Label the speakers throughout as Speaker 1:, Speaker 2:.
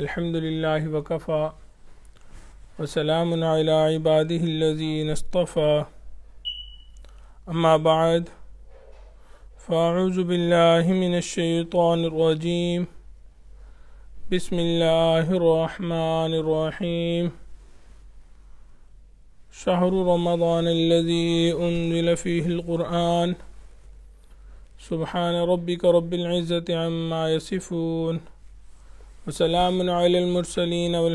Speaker 1: الحمد لله وكفى وسلام على عباده الذين اصطفى أما بعد فأعوذ بالله من الشيطان الرجيم بسم الله الرحمن الرحيم شهر رمضان الذي أنزل فيه القرآن سبحان ربك رب العزة عما يصفون لله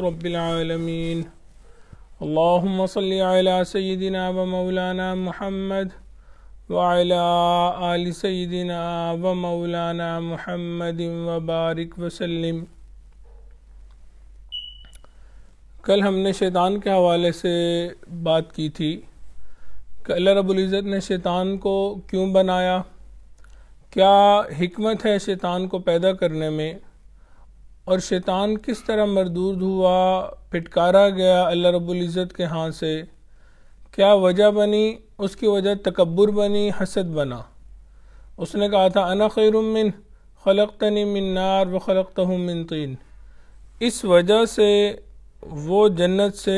Speaker 1: رب العالمين اللهم صل على व ومولانا महमद وعلى ال سيدنا ومولانا محمد वबारक वसलम कल हमने शैतान के हवाले से बात की थी कि अल्लाह इज्जत ने शैतान को क्यों बनाया क्या हिकमत है शैतान को पैदा करने में और शैतान किस तरह मरदूद हुआ फिटकारा गया अल्लाह रब्ज़त के हाथ से क्या वजह बनी उसकी वजह तकबर बनी हसद बना उसने कहा था अना खैरमिन खलकतनी मिन नार व खलकत मिन तीन इस वजह से वो जन्नत से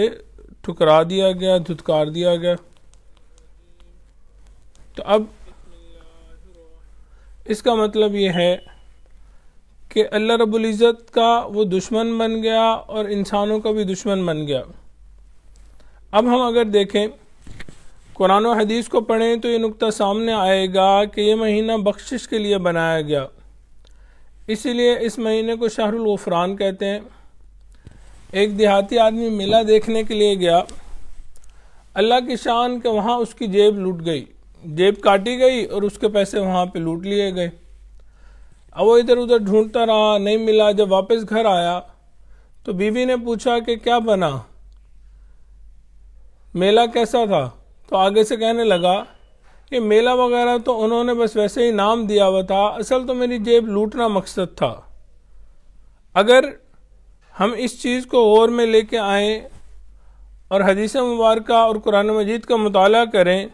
Speaker 1: ठुकरा दिया गया धुतकार दिया गया तो अब इसका मतलब ये है कि अल्लाह रब्बुल इज़्ज़त का वो दुश्मन बन गया और इंसानों का भी दुश्मन बन गया अब हम अगर देखें कुरान और हदीस को पढ़ें तो ये नुक्ता सामने आएगा कि ये महीना बख्शिश के लिए बनाया गया इसीलिए इस महीने को शाहरुलगफ़रान कहते हैं एक देहाती आदमी मेला देखने के लिए गया अल्लाह की शान के वहाँ उसकी जेब लूट गई जेब काटी गई और उसके पैसे वहाँ पे लूट लिए गए अब वो इधर उधर ढूंढता रहा नहीं मिला जब वापस घर आया तो बीवी ने पूछा कि क्या बना मेला कैसा था तो आगे से कहने लगा कि मेला वगैरह तो उन्होंने बस वैसे ही नाम दिया हुआ था असल तो मेरी जेब लूटना मकसद था अगर हम इस चीज़ को गौर में लेके आए और हदीस मुबारक और कुरान मजीद का मताल करें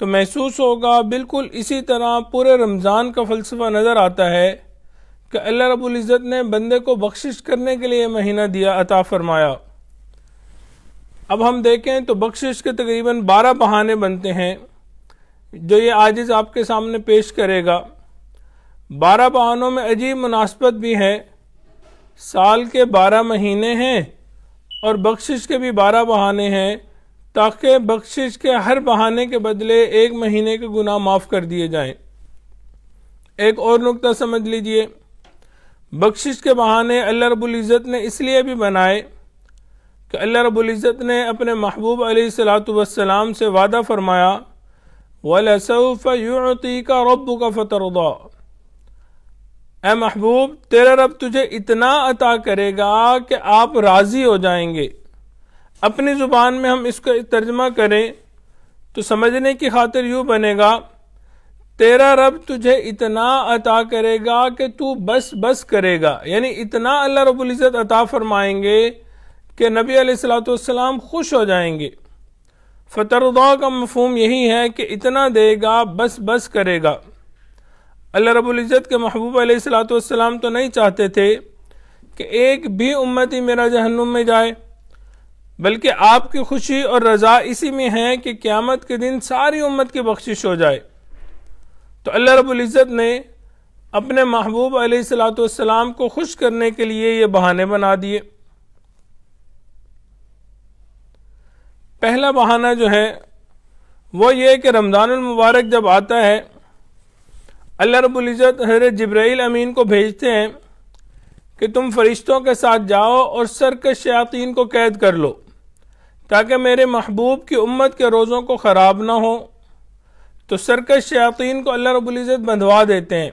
Speaker 1: तो महसूस होगा बिल्कुल इसी तरह पूरे रमज़ान का फलसफा नज़र आता है कि अल्लाह रबुल्ज़त ने बंदे को बख्शिश करने के लिए महीना दिया अता फरमाया अब हम देखें तो बख्शिश के तकरीबन बारह बहाने बनते हैं जो ये आजिज़ आपके सामने पेश करेगा बारह बहानों में अजीब मुनासबत भी है साल के बारह महीने हैं और बख्शिश के भी बारह बहाने हैं ताकि बख्शिश के हर बहाने के बदले एक महीने के गुनाह माफ़ कर दिए जाएं। एक और नुकता समझ लीजिए बख्शिश के बहाने अल्लाह रबुल्ज़त ने इसलिए भी बनाए कि अल्लाह रबुल्ज़त ने अपने महबूब सलाम से वादा फरमाया वलसफ़ का रब का फ़तरदा ए महबूब तेरा रब तुझे इतना अता करेगा कि आप राज़ी हो जाएंगे अपनी ज़ुबान में हम इसका तर्जमा करें तो समझने की खातिर यूँ बनेगा तेरा रब तुझे इतना अता करेगा कि तू बस बस करेगा यानी इतना अल्लाह रबुल्ज़त अता फरमाएंगे कि नबी सलाम खुश हो जाएंगे फतरदा का मफहम यही है कि इतना देगा बस बस करेगा अल्लाह रबुल्ज़त के महबूब सलाम तो नहीं चाहते थे कि एक भी उम्मती मेरा जहन्नुम में जाए बल्कि आपकी खुशी और रजा इसी में है कि क़्यामत के दिन सारी उम्मत की बख्शिश हो जाए तो अल्लाह रबुल्ज़त ने अपने महबूब सलाम को खुश करने के लिए ये बहाने बना दिए पहला बहाना जो है वो ये कि रमज़ानमबारक जब आता है अल्लाह रबुल्ज़त हजरत जब्राइल अमीन को भेजते हैं कि तुम फरिश्तों के साथ जाओ और सरकश शयातीन को कैद कर लो ताकि मेरे महबूब की उम्मत के रोज़ों को ख़राब ना हो तो सरकश शयातीन को अल्लाह रबुल्ज़त बंधवा देते हैं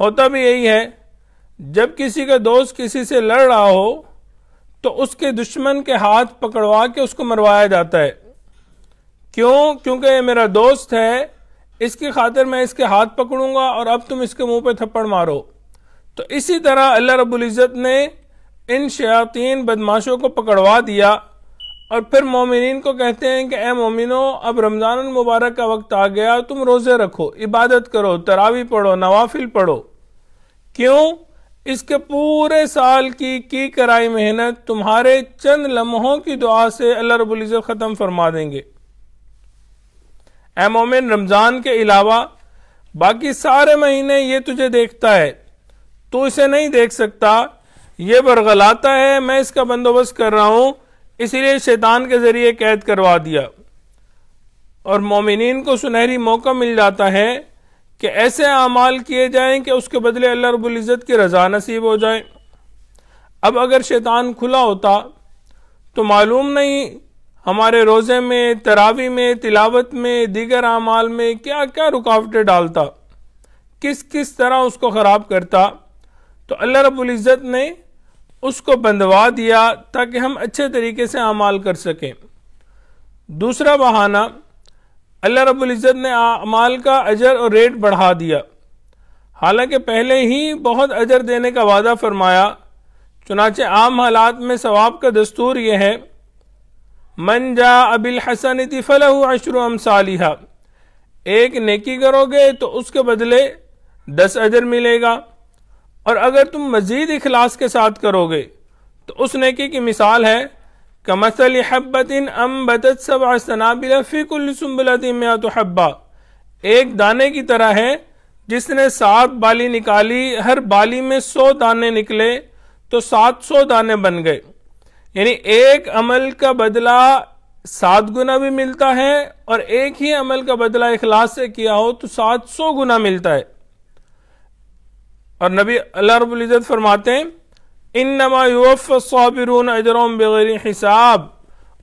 Speaker 1: होता भी यही है जब किसी का दोस्त किसी से लड़ रहा हो तो उसके दुश्मन के हाथ पकड़वा के उसको मरवाया जाता है क्यों क्योंकि ये मेरा दोस्त है इसकी खातिर मैं इसके हाथ पकड़ूंगा और अब तुम इसके मुंह पे थप्पड़ मारो तो इसी तरह अल्लाह रबुल्ज़त ने इन शयातीन बदमाशों को पकड़वा दिया और फिर मोमिन को कहते हैं कि ए मोमिनो अब रमज़ान मुबारक का वक्त आ गया तुम रोज़े रखो इबादत करो तरावी पढ़ो नवाफिल पढ़ो क्यों इसके पूरे साल की की कराई मेहनत तुम्हारे चंद लम्हों की दुआ से अल्लाह रबुल्ज़त ख़त्म फरमा देंगे ए मोमिन रमज़ान के अलावा बाकी सारे महीने ये तुझे देखता है तू इसे नहीं देख सकता ये बरगलाता है मैं इसका बंदोबस्त कर रहा हूं इसीलिए शैतान के जरिए कैद करवा दिया और मोमिन को सुनहरी मौका मिल जाता है कि ऐसे अमाल किए जाएं कि उसके बदले अल्लाह रबुल्ज़त की रजा नसीब हो जाए अब अगर शैतान खुला होता तो मालूम नहीं हमारे रोज़े में तरावी में तिलावत में दीगर अमाल में क्या क्या रुकावटें डालता किस किस तरह उसको ख़राब करता तो अल्लाह रबुल्ज़त ने उसको बंधवा दिया ताकि हम अच्छे तरीके से अमाल कर सकें दूसरा बहाना अल्लाह रबुल्ज़त ने अमाल का अजर और रेट बढ़ा दिया हालांकि पहले ही बहुत अजर देने का वादा फरमाया चुनाचे आम हालात में सवाब का दस्तूर यह है मन जा अबिल हसन फलह अशरु सालिहा एक नेकी करोगे तो उसके बदले दस अजर मिलेगा और अगर तुम मजीद इखलास के साथ करोगे तो उस नेकी की मिसाल है कमसल हब्बतिन अम बदत सब सनाबिल तो हब्बा एक दाने की तरह है जिसने सात बाली निकाली हर बाली में सौ दाने निकले तो सात सौ दाने बन गए यानी एक अमल का बदला सात गुना भी मिलता है और एक ही अमल का बदला इखलास से किया हो तो सात सौ गुना मिलता है और नबी अल्लाह रब्बुल इज़्ज़त फरमाते हैं इन नमा युवफ़ाबिरून बगैर हिसाब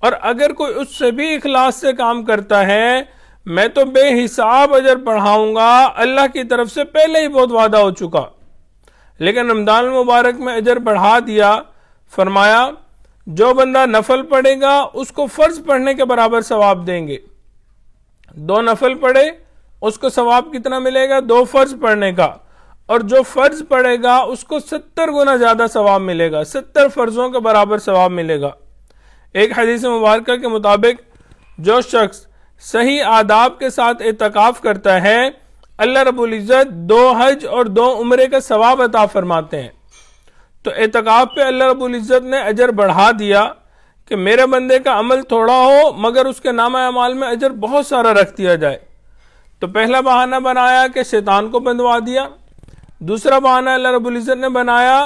Speaker 1: और अगर कोई उससे भी इखलास से काम करता है मैं तो बेहिसाब अजर पढ़ाऊंगा अल्लाह की तरफ से पहले ही बहुत वादा हो चुका लेकिन रमदान मुबारक में अजर बढ़ा दिया फरमाया जो बंदा नफल पढ़ेगा उसको फ़र्ज पढ़ने के बराबर सवाब देंगे दो नफल पढ़े उसको सवाब कितना मिलेगा दो फ़र्ज पढ़ने का और जो फर्ज पड़ेगा उसको सत्तर गुना ज्यादा सवाब मिलेगा सत्तर फर्जों के बराबर सवाब मिलेगा एक हदीस मुबारक के मुताबिक जो शख्स सही आदाब के साथ एतकाफ करता है अल्लाह रबुल्ज़त दो हज और दो उम्र का सवाब अता फरमाते हैं तो एतकाफ पे अल्लाह रबुल्ज़त ने अजर बढ़ा दिया कि मेरे बंदे का अमल थोड़ा हो मगर उसके नामा अमाल में अजर बहुत सारा रख दिया जाए तो पहला बहाना बनाया कि शैतान को बंधवा दिया दूसरा बहाना अल्लाह रबुल्ज़त ने बनाया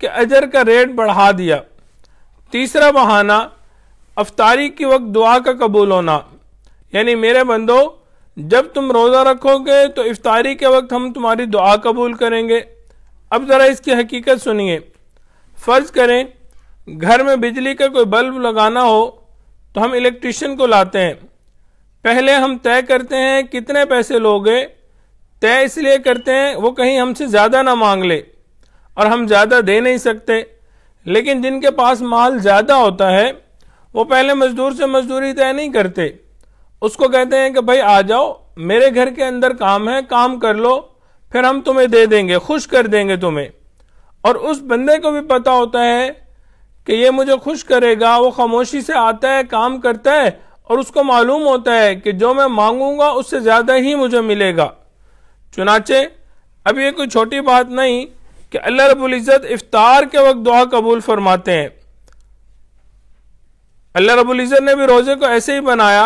Speaker 1: कि अजर का रेट बढ़ा दिया तीसरा बहाना अफतारी के वक्त दुआ का कबूल होना यानी मेरे बंदो जब तुम रोज़ा रखोगे तो इफ्तारी के वक्त हम तुम्हारी दुआ कबूल करेंगे अब ज़रा इसकी हकीकत सुनिए फ़र्ज़ करें घर में बिजली का कोई बल्ब लगाना हो तो हम इलेक्ट्रिशियन को लाते हैं पहले हम तय करते हैं कितने पैसे लोगे तय इसलिए करते हैं वो कहीं हमसे ज़्यादा ना मांग ले और हम ज़्यादा दे नहीं सकते लेकिन जिनके पास माल ज़्यादा होता है वो पहले मजदूर से मजदूरी तय नहीं करते उसको कहते हैं कि भाई आ जाओ मेरे घर के अंदर काम है काम कर लो फिर हम तुम्हें दे देंगे खुश कर देंगे तुम्हें और उस बंदे को भी पता होता है कि ये मुझे खुश करेगा वो खामोशी से आता है काम करता है और उसको मालूम होता है कि जो मैं मांगूंगा उससे ज़्यादा ही मुझे मिलेगा चुनाचे अब ये कोई छोटी बात नहीं कि अल्लाह रबुल्ज़त इफ्तार के वक्त दुआ कबूल फरमाते हैं अल्लाह रबुल्ज़त ने भी रोज़े को ऐसे ही बनाया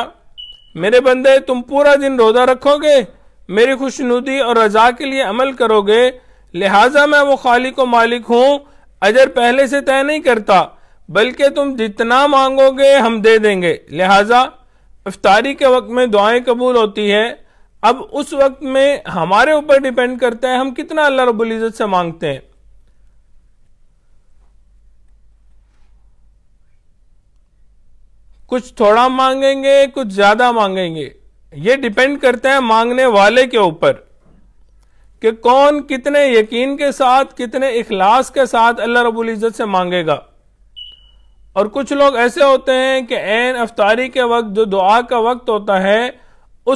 Speaker 1: मेरे बंदे तुम पूरा दिन रोज़ा रखोगे मेरी खुशनुदी और रजा के लिए अमल करोगे लिहाजा मैं वो खाली को मालिक हूँ अजर पहले से तय नहीं करता बल्कि तुम जितना मांगोगे हम दे देंगे लिहाजा इफ्तारी के वक्त में दुआएं कबूल होती है अब उस वक्त में हमारे ऊपर डिपेंड करता है हम कितना अल्लाह रबुल इज़्ज़त से मांगते हैं कुछ थोड़ा मांगेंगे कुछ ज्यादा मांगेंगे ये डिपेंड करता है मांगने वाले के ऊपर कि कौन कितने यकीन के साथ कितने इखलास के साथ अल्लाह रबुल इज़्ज़त से मांगेगा और कुछ लोग ऐसे होते हैं कि एन अफ्तारी के वक्त जो दुआ का वक्त होता है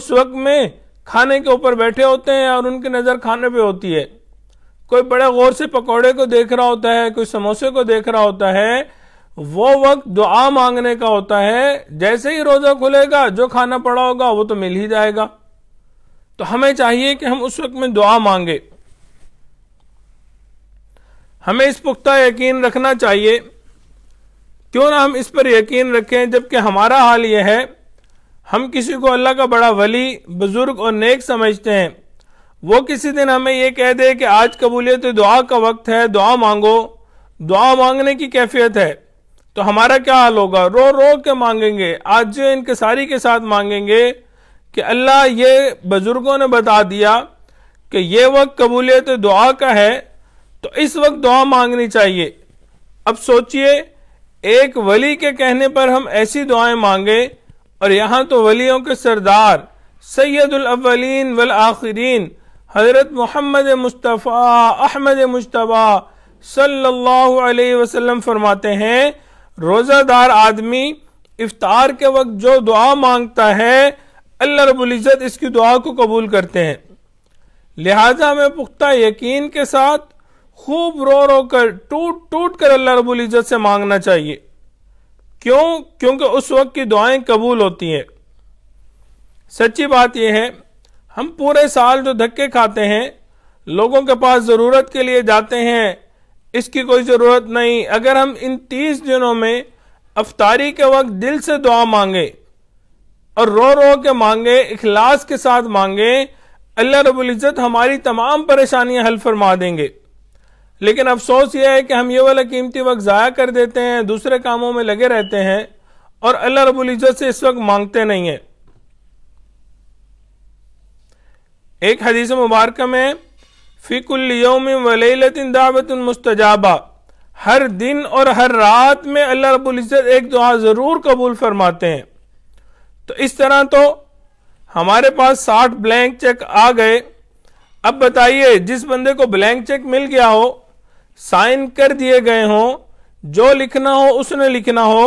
Speaker 1: उस वक्त में खाने के ऊपर बैठे होते हैं और उनकी नज़र खाने पे होती है कोई बड़े गौर से पकौड़े को देख रहा होता है कोई समोसे को देख रहा होता है वो वक्त दुआ मांगने का होता है जैसे ही रोज़ा खुलेगा जो खाना पड़ा होगा वो तो मिल ही जाएगा तो हमें चाहिए कि हम उस वक्त में दुआ मांगे हमें इस पुख्ता यकीन रखना चाहिए क्यों ना हम इस पर यकीन रखें जबकि हमारा हाल यह है हम किसी को अल्लाह का बड़ा वली बुजुर्ग और नेक समझते हैं वो किसी दिन हमें ये कह दे कि आज कबूलियत दुआ का वक्त है दुआ मांगो दुआ मांगने की कैफियत है तो हमारा क्या हाल होगा रो रो के मांगेंगे आज जो इनके सारी के साथ मांगेंगे कि अल्लाह ये बुजुर्गों ने बता दिया कि ये वक्त कबूलियत दुआ का है तो इस वक्त दुआ मांगनी चाहिए अब सोचिए एक वली के कहने पर हम ऐसी दुआएं मांगे और यहाँ तो वलियों के सरदार सैदुल अव्वलीन वल आखरीन हजरत मोहम्मद मुस्तफ़ा अहमद मुशतबा सल्लल्लाहु अलैहि वसल्लम फरमाते हैं रोज़ादार आदमी इफ्तार के वक्त जो दुआ मांगता है अल्लाह रबुल्ज़त इसकी दुआ को कबूल करते हैं लिहाजा हमें पुख्ता यकीन के साथ खूब रो रो कर टूट टूट कर अल्लाह रबुल्ज़त से मांगना चाहिए क्यों क्योंकि उस वक्त की दुआएं कबूल होती हैं सच्ची बात यह है हम पूरे साल जो धक्के खाते हैं लोगों के पास ज़रूरत के लिए जाते हैं इसकी कोई ज़रूरत नहीं अगर हम इन तीस दिनों में अफतारी के वक्त दिल से दुआ मांगे और रो रो के मांगे इखलास के साथ मांगे अल्लाह रबुल्ज़त हमारी तमाम परेशानियां हल फरमा देंगे लेकिन अफसोस यह है कि हम ये वाला कीमती वक्त ज़ाया कर देते हैं दूसरे कामों में लगे रहते हैं और अल्लाह रबुल इज़्ज़त से इस वक्त मांगते नहीं हैं एक हदीस मुबारक में फ़िकुल्योम वलतिन दावत मुस्तजाबा हर दिन और हर रात में अल्लाह रब्बुल इज़्ज़त एक दुआ ज़रूर कबूल फरमाते हैं तो इस तरह तो हमारे पास साठ ब्लैंक चेक आ गए अब बताइए जिस बंदे को ब्लैंक चेक मिल गया हो साइन कर दिए गए हों जो लिखना हो उसने लिखना हो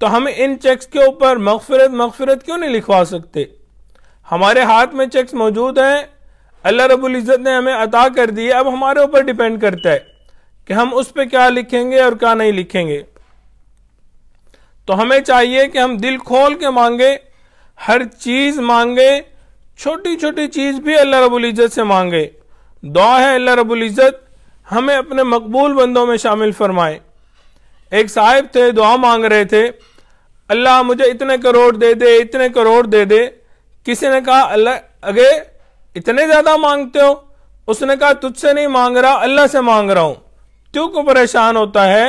Speaker 1: तो हम इन चेक्स के ऊपर मगफरत मगफरत क्यों नहीं लिखवा सकते हमारे हाथ में चेक्स मौजूद हैं अल्लाह रबुल इज़्ज़त ने हमें अता कर दिए अब हमारे ऊपर डिपेंड करता है कि हम उस पर क्या लिखेंगे और क्या नहीं लिखेंगे तो हमें चाहिए कि हम दिल खोल के मांगे हर चीज़ मांगे छोटी छोटी चीज़ भी अल्लाह रबुल इज़्ज़त से मांगे दुआ है अल्लाह रबुल इज़्ज़त हमें अपने मकबूल बंदों में शामिल फरमाए एक साहिब थे दुआ मांग रहे थे अल्लाह मुझे इतने करोड़ दे दे इतने करोड़ दे दे किसी ने कहा अल्लाह अगे इतने ज़्यादा मांगते हो उसने कहा तुझसे नहीं मांग रहा अल्लाह से मांग रहा हूं क्यों को परेशान होता है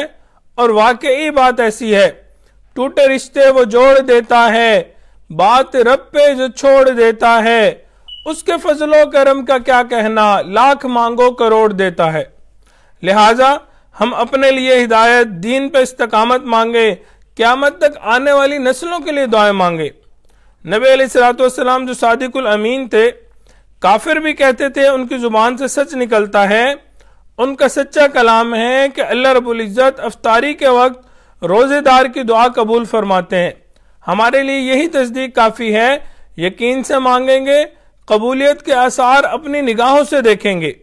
Speaker 1: और वाकई बात ऐसी है टूटे रिश्ते वो जोड़ देता है बात रब पे जो छोड़ देता है उसके फजलो करम का क्या कहना लाख मांगो करोड़ देता है लिहाजा हम अपने लिए हिदायत दीन पर इस्तकामत मांगे क्यामत तक आने वाली नस्लों के लिए दुआएं मांगे नबी सलाम जो सादिकुल अमीन थे काफिर भी कहते थे उनकी ज़ुबान से सच निकलता है उनका सच्चा कलाम है कि अल्लाह रबुल्ज़त अफ्तारी के वक्त रोज़ेदार की दुआ कबूल फरमाते हैं हमारे लिए यही तस्दीक काफ़ी है यकीन से मांगेंगे कबूलियत के आसार अपनी निगाहों से देखेंगे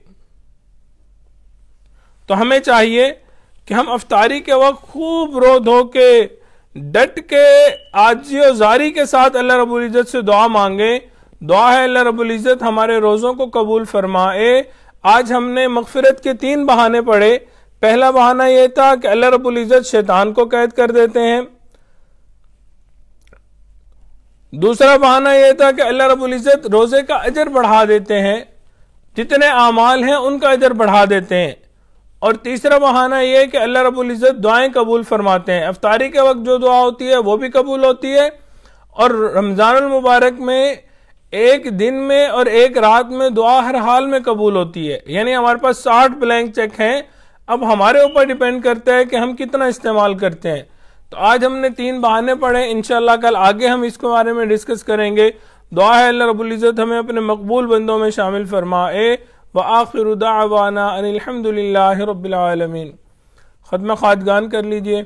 Speaker 1: तो हमें चाहिए कि हम अफ्तारी के वक्त खूब रो धो के डट के आजी जारी के साथ अल्लाह रबुल इज़्ज़त से दुआ मांगे दुआ है अल्लाह रबुल इज़्ज़त हमारे रोज़ों को कबूल फरमाए आज हमने मगफरत के तीन बहाने पढ़े पहला बहाना यह था कि अल्लाह रबुल इज़्ज़त शैतान को कैद कर देते हैं दूसरा बहाना यह था कि अल्लाह रबुल इज़्ज़त रोज़े का अजर बढ़ा देते हैं जितने अमाल हैं उनका अजर बढ़ा देते हैं और तीसरा बहाना यह कि अल्लाह रब्बुल इज़्ज़त दुआएं कबूल फरमाते हैं अफ्तारी के वक्त जो दुआ होती है वो भी कबूल होती है और रमज़ान मुबारक में एक दिन में और एक रात में दुआ हर हाल में कबूल होती है यानी हमारे पास साठ ब्लैंक चेक हैं अब हमारे ऊपर डिपेंड करता है कि हम कितना इस्तेमाल करते हैं तो आज हमने तीन बहाने पढ़े इनशाला कल आगे हम इसके बारे में डिस्कस करेंगे दुआ है अल्लाह रबुल्ज़त हमें अपने मकबूल बंदों में शामिल फरमाए أن الحمد لله رب العالمين ختم अनिलहमद کر لیجئے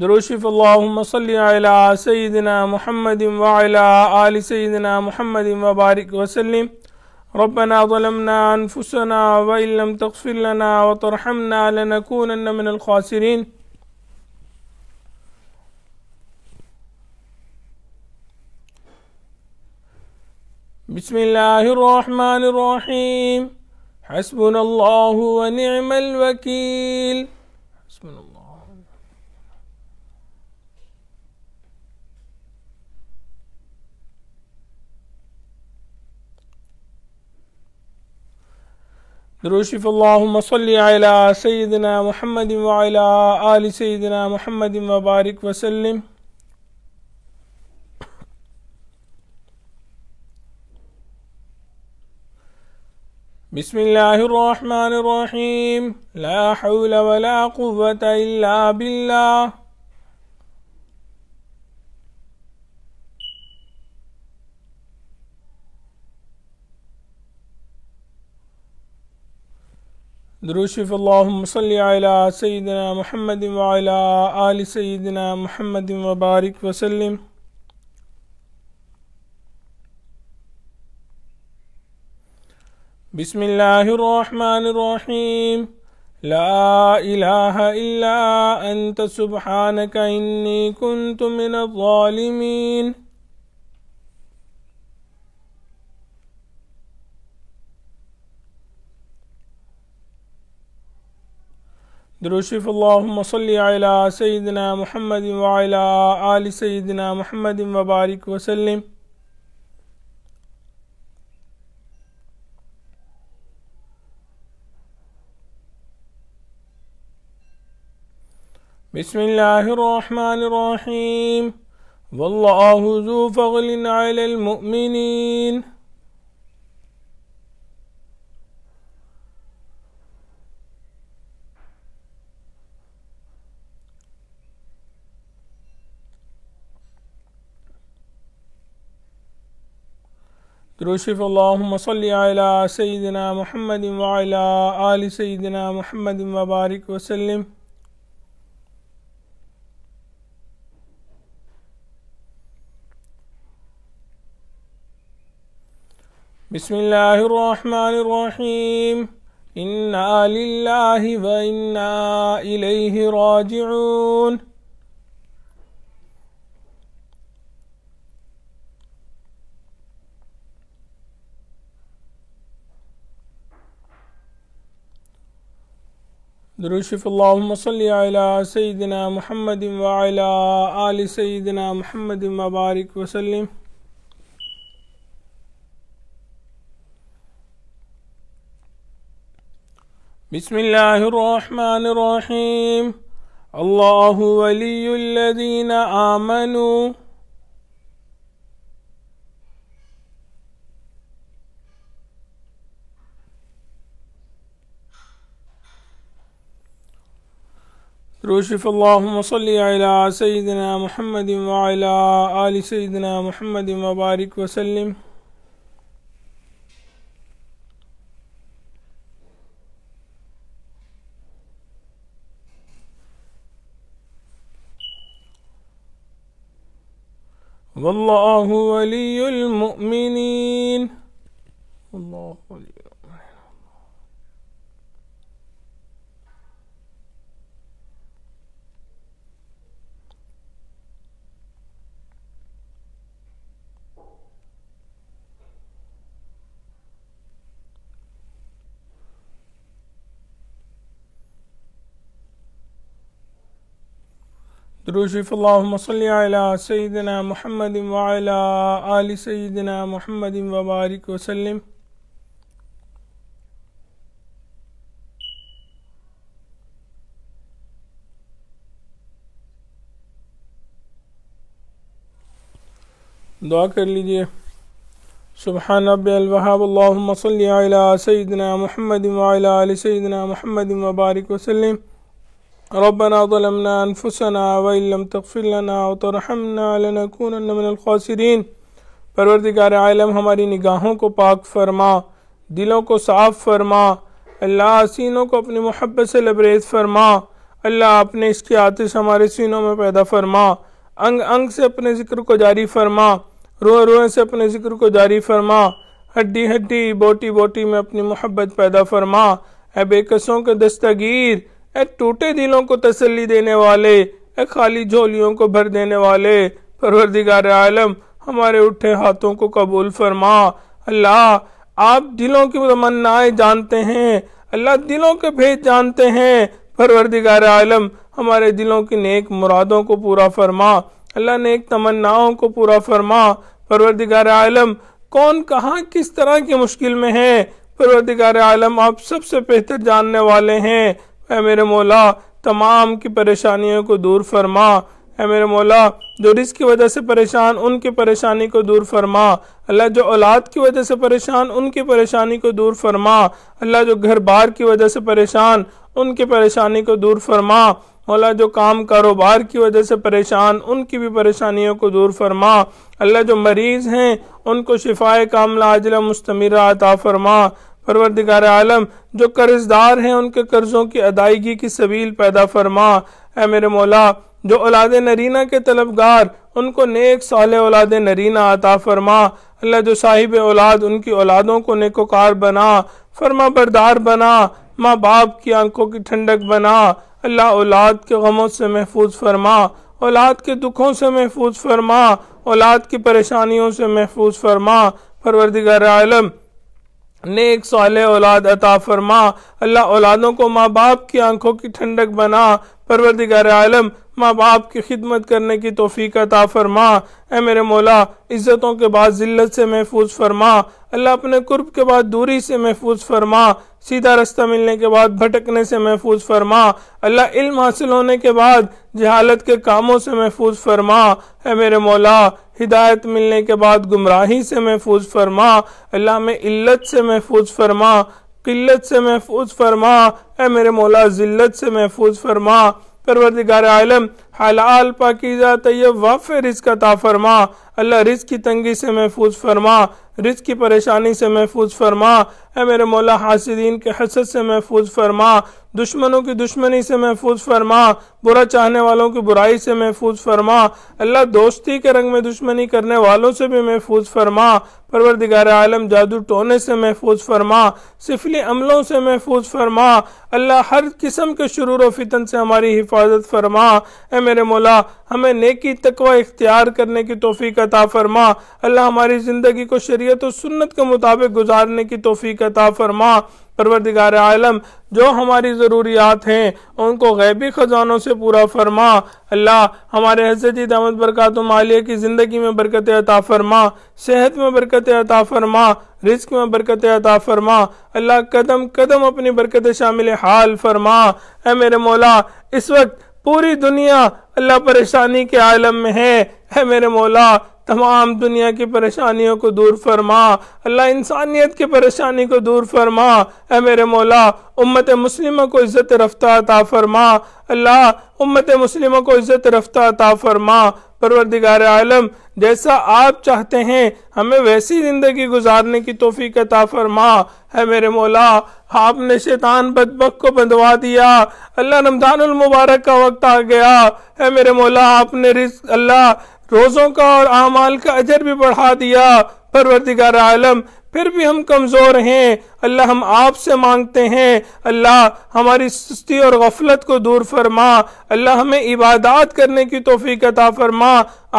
Speaker 1: دروشف اللهم कर على سيدنا محمد وعلى آل سيدنا محمد وبارك وسلم ربنا ظلمنا أنفسنا وإن لم تغفر لنا وترحمنا لنكونن من الخاسرين بسم الله الرحمن الرحيم حسبنا الله ونعم الوكيل حسبنا الله دروشف اللهم صل على سيدنا محمد وعلى آل سيدنا محمد وبارك وسلم بسم الله الرحمن الرحيم لا حول ولا قوة إلا بالله دروشف اللهم صل على سيدنا محمد وعلى آل سيدنا محمد وبارك وسلم بسم الله الرحمن الرحيم لا إله إلا أنت سبحانك إني كنت من الظالمين دروشف اللهم صل على سيدنا محمد وعلى آل سيدنا محمد وبارك وسلم بسم الله الرحمن الرحيم والله ذو فضل على المؤمنين دروشف اللهم صل على سيدنا محمد وعلى آل سيدنا محمد وبارك وسلم بسم الله الرحمن الرحيم إنا لله وإنا إليه راجعون دروشف اللهم صل على سيدنا محمد وعلى آل سيدنا محمد مبارك وسلم بسم الله الرحمن الرحيم الله ولي الذين آمنوا روشف اللهم صل على سيدنا محمد وعلى آل سيدنا محمد وبارك وسلم والله ولي المؤمنين دروشف اللهم صل على سيدنا محمد وعلى آل سيدنا محمد وبارك وسلم دعا کر لیجئے سبحان رب الوهاب اللهم صل على سيدنا محمد وعلى آل سيدنا محمد وبارك وسلم ربنا ظلمنا أنفسنا وإن لم تغفر لنا وترحمنا لنكونن من الخاسرين परवरदिगार आलम हमारी निगाहों को पाक फरमा दिलों को साफ़ फरमा अल्लाह हसीनों को अपनी मोहब्बत से लबरेज फरमा अल्लाह अपने इसकी आतिश हमारे सीनों में पैदा फरमा अंग अंग से अपने ज़िक्र को जारी फरमा रोए रोए से अपने ज़िक्र को जारी फरमा हड्डी हड्डी बोटी बोटी में अपनी मोहब्बत पैदा फरमा ए बेकसों के दस्तगीर एक टूटे दिलों को तसल्ली देने वाले एक खाली झोलियों को भर देने वाले परवरदिगार आलम हमारे उठे हाथों को कबूल फरमा अल्लाह आप दिलों की तमन्नाएं जानते हैं अल्लाह दिलों के भेद जानते हैं परवरदिगार आलम हमारे दिलों की नेक मुरादों को पूरा फरमा अल्लाह नेक तमन्नाओं को पूरा फरमा परवरदिगार आलम कौन कहाँ किस तरह की मुश्किल में है परवरदिगार आलम आप सबसे बेहतर जानने वाले हैं ऐ मेरे मौला तमाम की परेशानियों को दूर फरमा ऐ मेरे मौला जो रिस्क की वजह से परेशान उनकी परेशानी को दूर फरमा अल्लाह जो औलाद की वजह से परेशान उनकी परेशानी को दूर फरमा अल्लाह जो घर बार की वजह से परेशान उनकी परेशानी को दूर फरमा मौला जो काम कारोबार की वजह से परेशान उनकी भी परेशानियों को दूर फरमा अल्लाह जो मरीज़ हैं उनको शिफाए कामला आजला मुस्तमरा अता फरमा परवरदिगार आलम जो कर्जदार हैं उनके कर्जों की अदायगी की सबील पैदा फरमा ए मेरे मौला जो औलाद नरीना के तलबगार उनको नेक साल औलाद नरीना आता फरमा अल्लाह जो साहिब औलाद उनकी औलादों को नेकोकार बना फरमा बरदार बना माँ बाप की आंखों की ठंडक बना अल्लाह औलाद के गमों से महफूज फरमा औलाद के दुखों से महफूज फरमा औलाद की परेशानियों से महफूज फरमा परवरदिगार आलम नेक साल औलाद अता फरमा अल्लाह औलादों को माँ बाप की आंखों की ठंडक बना परवरदिगार आलम माँ बाप की खिदमत करने की तोफ़ी अता फरमा ए मेरे मौला इज़्ज़तों के बाद ज़िल्लत से महफूज फरमा अल्लाह अपने कुर्ब के बाद दूरी से महफूज फरमा सीधा रास्ता मिलने के बाद भटकने से महफूज फरमा अल्लाह इल्म हासिल होने के बाद जहालत के कामों से महफूज फरमा है मेरे मौला हिदायत मिलने के बाद गुमराही से महफूज फरमा अल्लाह में इल्लत से महफूज फरमा किल्लत से महफूज फरमा है मेरे मौला जिल्लत से महफूज फरमा परवरदिगार आलम हलाल पाकिजा तैयब वाफ़ रिस्क अता फरमा अल्लाह रिस्क की तंगी से महफूज फरमा रिस्क की परेशानी से महफूज फरमा है मेरे मौला हासिदीन के हसद से महफूज फरमा दुश्मनों की दुश्मनी से महफूज फरमा बुरा चाहने वालों की बुराई से महफूज फरमा अल्लाह दोस्ती के रंग में दुश्मनी करने वालों से भी महफूज फरमा दिगार आलम जादू टोने से महफूज फरमा सिफली अमलों से महफूज फरमा अल्लाह हर किस्म के शुरू व फितन से हमारी हिफाजत फरमा है मेरे मौला हमें नेकी तकवा इख्तियार करने की तोफ़ी अता फरमा अल्लाह हमारी ज़िंदगी को शरीयत और सुन्नत के मुताबिक गुजारने की तोफ़ी अता फरमा परवरदिगार आलम जो हमारी ज़रूरियात हैं उनको गैबी ख़जानों से पूरा फरमा अल्लाह हमारे हजरत अहमद बरकत मालिया की ज़िंदगी में बरकत अता फरमा सेहत में बरकत अता फरमा रिस्क में बरकत अता फरमा अल्लाह कदम कदम अपनी बरकत शामिल हाल फरमा ए मेरे मौला इस वक्त पूरी दुनिया अल्लाह परेशानी के आलम में है है मेरे मौला तमाम दुनिया की परेशानियों को दूर फरमा अल्लाह इंसानियत की परेशानी को दूर फरमा ए मेरे मौला उम्मत मुस्लिमों को इज़्ज़त रफ्तार अता फरमा अल्लाह उम्मत मुस्लिमों को इज़्ज़त रफ्तार अता फरमा परवरदिगार आलम जैसा आप चाहते हैं हमें वैसी ज़िंदगी गुजारने की तोफ़ी अता फरमा है मेरे मौला आपने शैतान बदबक को बंधवा दिया अल्लाह रमज़ान मुबारक का वक्त आ गया है मेरे मौला आपने रिस्क अल्लाह रोज़ों का और आमाल का अजर भी बढ़ा दिया परवरदिगार आलम फिर भी हम कमज़ोर हैं अल्लाह हम आपसे मांगते हैं अल्लाह हमारी सुस्ती और गफलत को दूर फरमा अल्लाह हमें इबादत करने की तोफ़ी अता फरमा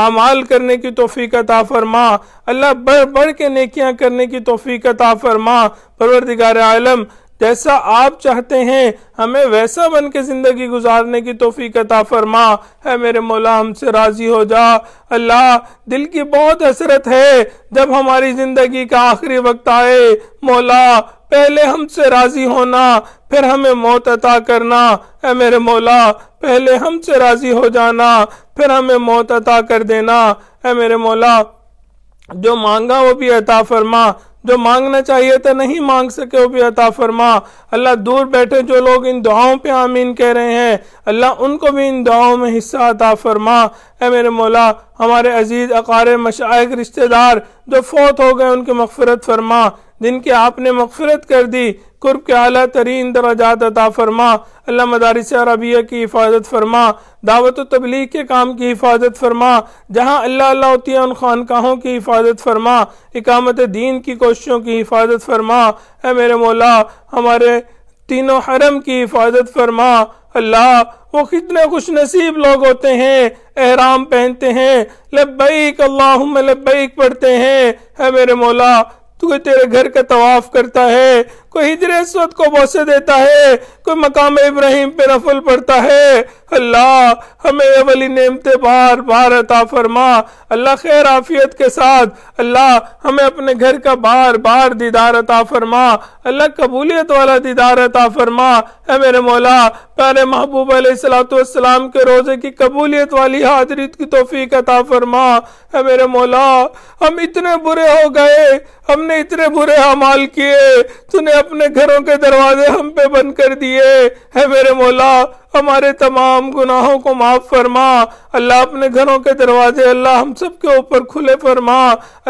Speaker 1: आमाल करने की तोफ़ी अता फरमा अल्लाह बढ़ बढ़ के नेकियां करने की तोफ़ी अता फरमा परवरदिगार आलम जैसा आप चाहते हैं हमें वैसा बन के ज़िंदगी गुजारने की तोफ़ी अता फरमा है मेरे मौला हमसे राज़ी हो जा अल्लाह दिल की बहुत हसरत है जब हमारी ज़िंदगी का आखिरी वक्त आए मौला पहले हमसे राज़ी होना फिर हमें मौत अता करना है मेरे मौला पहले हमसे राज़ी हो जाना फिर हमें मौत अता कर देना है मेरे मौला जो मांगा वो भी अता फरमा जो मांगना चाहिए था नहीं मांग सके वो भी अता फरमा अल्लाह दूर बैठे जो लोग इन दुआओं पे आमीन कह रहे हैं अल्लाह उनको भी इन दुआओं में हिस्सा अता फरमा ऐ मेरे मौला हमारे अजीज़ अकार मशाइ रिश्तेदार जो फोत हो गए उनकी मफफरत फरमा जिनकी आपने मफफरत कर दी कुर्ब के अला तरीन दराजात अता फरमा अल्लाह मदारस अरबिया की हिफाजत फरमा दावत तबलीग के काम की हिफाजत फरमा जहाँ अल्लाह अल्लाह उन खानकाहों की हिफाजत फरमा इकामत दीन की कोशिशों की हिफाजत फरमा है मेरे मौला हमारे तीनों हरम की हिफाजत फरमा अल्लाह वो कितने खुश नसीब लोग होते हैं एहराम पहनते हैं लब्बैक अल्लाहुम्मा लब्बैक पढ़ते हैं है मेरे मौला तू तेरे घर का तवाफ करता है कोई हिजर अस्वद को बोसे देता है कोई मकाम इब्राहिम पे रफल पड़ता है अल्लाह हमें ये नेमते बार बार अता फरमा अल्लाह खैर आफियत के साथ अल्लाह हमें अपने घर का बार बार दीदार अता फरमा अल्लाह कबूलियत वाला दीदार अता फरमा है मेरे मौला प्यारे महबूब सलाम के रोज़े की कबूलियत वाली हाजरी की तोफ़ी अता फरमा है मेरे मौला हम इतने बुरे हो गए हमने इतने बुरे अमाल किए तूने अपने घरों के दरवाजे हम पे बंद कर दिए है मेरे मौला हमारे तमाम गुनाहों को माफ़ फरमा अल्लाह अपने घरों के दरवाजे अल्लाह हम सब के ऊपर खुले फरमा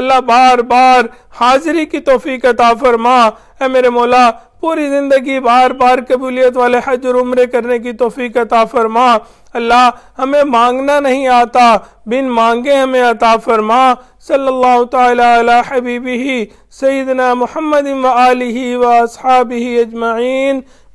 Speaker 1: अल्लाह बार बार हाजिरी की तोफ़ी अता फरमा है मेरे मौला पूरी ज़िंदगी बार बार कबूलियत वाले हज और उम्र करने की तोफ़ी अता फरमा अल्लाह हमें मांगना नहीं आता बिन मांगे हमें अता फरमा सल्लल्लाहु ताला हबीबी सईदना मोहम्मद आलि व असहाबी अजमाइन